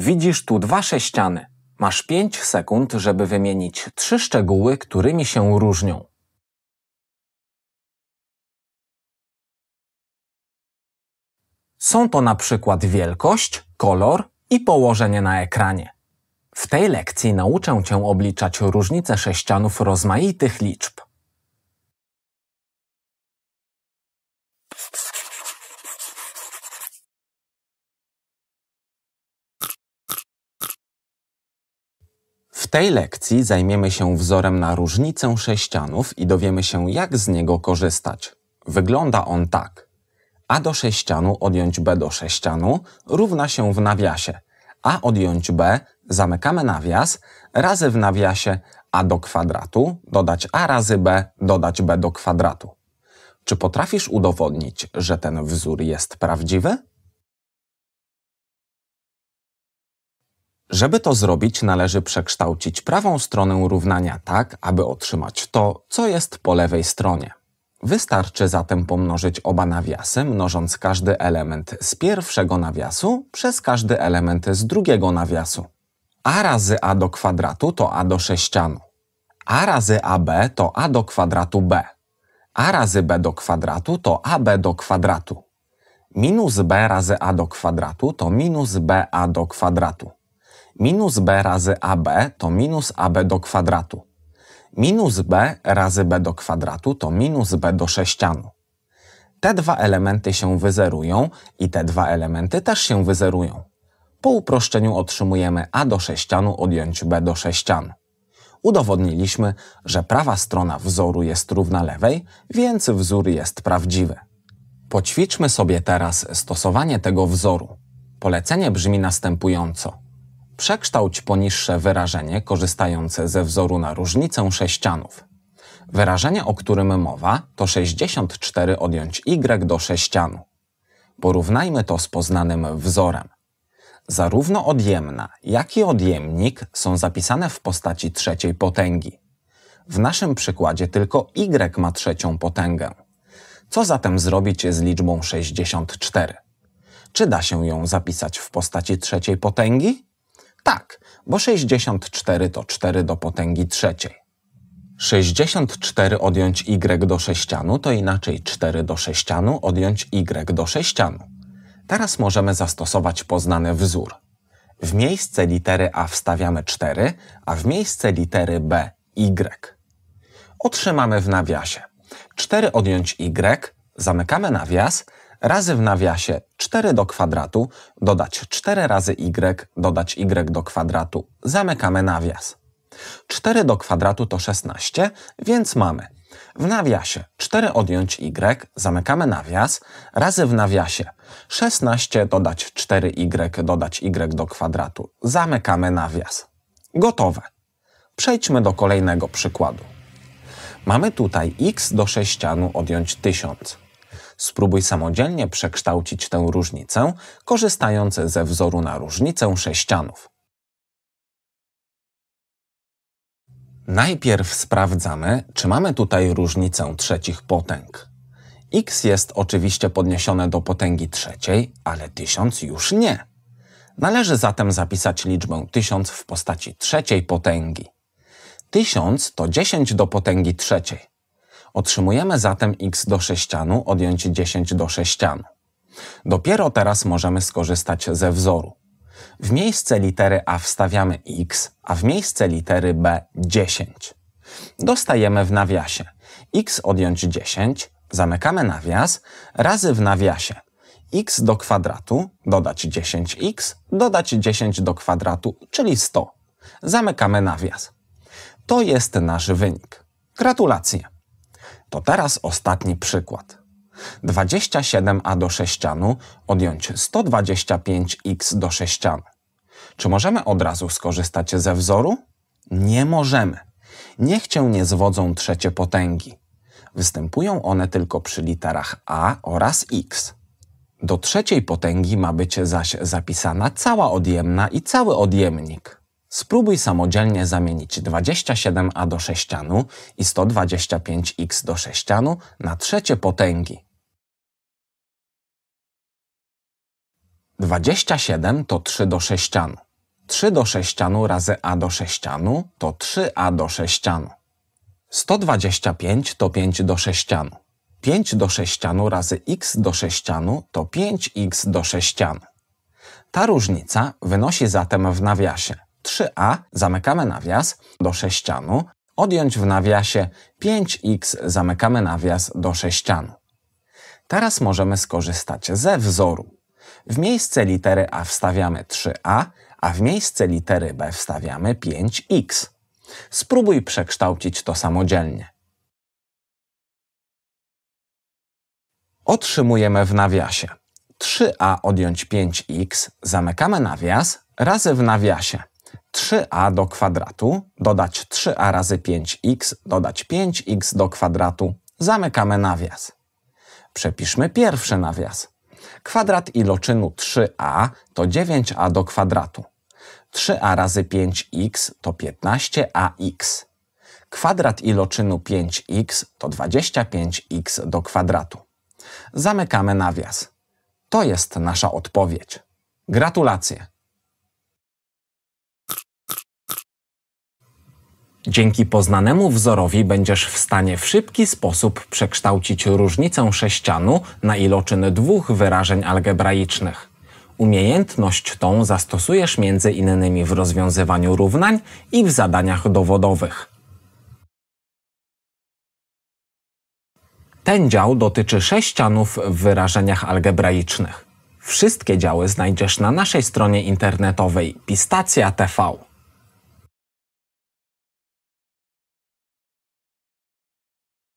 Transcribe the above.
Widzisz tu dwa sześciany. Masz 5 sekund, żeby wymienić trzy szczegóły, którymi się różnią. Są to na przykład wielkość, kolor i położenie na ekranie. W tej lekcji nauczę Cię obliczać różnice sześcianów rozmaitych liczb. W tej lekcji zajmiemy się wzorem na różnicę sześcianów i dowiemy się, jak z niego korzystać. Wygląda on tak. A do sześcianu odjąć B do sześcianu równa się w nawiasie. A odjąć B, zamykamy nawias, razy w nawiasie A do kwadratu, dodać A razy B, dodać B do kwadratu. Czy potrafisz udowodnić, że ten wzór jest prawdziwy? Żeby to zrobić, należy przekształcić prawą stronę równania tak, aby otrzymać to, co jest po lewej stronie. Wystarczy zatem pomnożyć oba nawiasy, mnożąc każdy element z pierwszego nawiasu przez każdy element z drugiego nawiasu. a razy a do kwadratu to a do sześcianu. a razy ab to a do kwadratu b. a razy b do kwadratu to ab do kwadratu. Minus b razy a do kwadratu to minus ba do kwadratu. Minus b razy ab to minus ab do kwadratu. Minus b razy b do kwadratu to minus b do sześcianu. Te dwa elementy się wyzerują i te dwa elementy też się wyzerują. Po uproszczeniu otrzymujemy a do sześcianu odjąć b do sześcianu. Udowodniliśmy, że prawa strona wzoru jest równa lewej, więc wzór jest prawdziwy. Poćwiczmy sobie teraz stosowanie tego wzoru. Polecenie brzmi następująco. Przekształć poniższe wyrażenie korzystające ze wzoru na różnicę sześcianów. Wyrażenie, o którym mowa, to 64 odjąć y do sześcianu. Porównajmy to z poznanym wzorem. Zarówno odjemna, jak i odjemnik są zapisane w postaci trzeciej potęgi. W naszym przykładzie tylko y ma trzecią potęgę. Co zatem zrobić z liczbą 64? Czy da się ją zapisać w postaci trzeciej potęgi? Tak, bo 64 to 4 do potęgi trzeciej. 64 odjąć y do sześcianu to inaczej 4 do sześcianu odjąć y do sześcianu. Teraz możemy zastosować poznany wzór. W miejsce litery a wstawiamy 4, a w miejsce litery b y. Otrzymamy w nawiasie 4 odjąć y, zamykamy nawias, razy w nawiasie 4 do kwadratu, dodać 4 razy y, dodać y do kwadratu, zamykamy nawias. 4 do kwadratu to 16, więc mamy w nawiasie 4 odjąć y, zamykamy nawias, razy w nawiasie 16 dodać 4y y, dodać y do kwadratu, zamykamy nawias. Gotowe. Przejdźmy do kolejnego przykładu. Mamy tutaj x do sześcianu odjąć 1000. Spróbuj samodzielnie przekształcić tę różnicę, korzystając ze wzoru na różnicę sześcianów. Najpierw sprawdzamy, czy mamy tutaj różnicę trzecich potęg. x jest oczywiście podniesione do potęgi trzeciej, ale 1000 już nie. Należy zatem zapisać liczbę 1000 w postaci trzeciej potęgi. 1000 to 10 do potęgi trzeciej. Otrzymujemy zatem x do sześcianu odjąć 10 do sześcianu. Dopiero teraz możemy skorzystać ze wzoru. W miejsce litery a wstawiamy x, a w miejsce litery b 10. Dostajemy w nawiasie x odjąć 10, zamykamy nawias, razy w nawiasie x do kwadratu, dodać 10x, dodać 10 do kwadratu, czyli 100. Zamykamy nawias. To jest nasz wynik. Gratulacje! To teraz ostatni przykład. 27a do sześcianu odjąć 125x do sześcianu. Czy możemy od razu skorzystać ze wzoru? Nie możemy. Niech cię nie zwodzą trzecie potęgi. Występują one tylko przy literach a oraz x. Do trzeciej potęgi ma być zaś zapisana cała odjemna i cały odjemnik. Spróbuj samodzielnie zamienić 27a do sześcianu i 125x do sześcianu na trzecie potęgi. 27 to 3 do sześcianu. 3 do sześcianu razy a do sześcianu to 3a do sześcianu. 125 to 5 do sześcianu. 5 do sześcianu razy x do sześcianu to 5x do sześcianu. Ta różnica wynosi zatem w nawiasie 3a zamykamy nawias do sześcianu, odjąć w nawiasie 5x zamykamy nawias do sześcianu. Teraz możemy skorzystać ze wzoru. W miejsce litery a wstawiamy 3a, a w miejsce litery b wstawiamy 5x. Spróbuj przekształcić to samodzielnie. Otrzymujemy w nawiasie 3a odjąć 5x, zamykamy nawias, razy w nawiasie 3a do kwadratu, dodać 3a razy 5x, dodać 5x do kwadratu, zamykamy nawias. Przepiszmy pierwszy nawias. Kwadrat iloczynu 3a to 9a do kwadratu. 3a razy 5x to 15ax. Kwadrat iloczynu 5x to 25x do kwadratu. Zamykamy nawias. To jest nasza odpowiedź. Gratulacje! Dzięki poznanemu wzorowi będziesz w stanie w szybki sposób przekształcić różnicę sześcianu na iloczyn dwóch wyrażeń algebraicznych. Umiejętność tą zastosujesz między innymi w rozwiązywaniu równań i w zadaniach dowodowych. Ten dział dotyczy sześcianów w wyrażeniach algebraicznych. Wszystkie działy znajdziesz na naszej stronie internetowej pistacja.tv.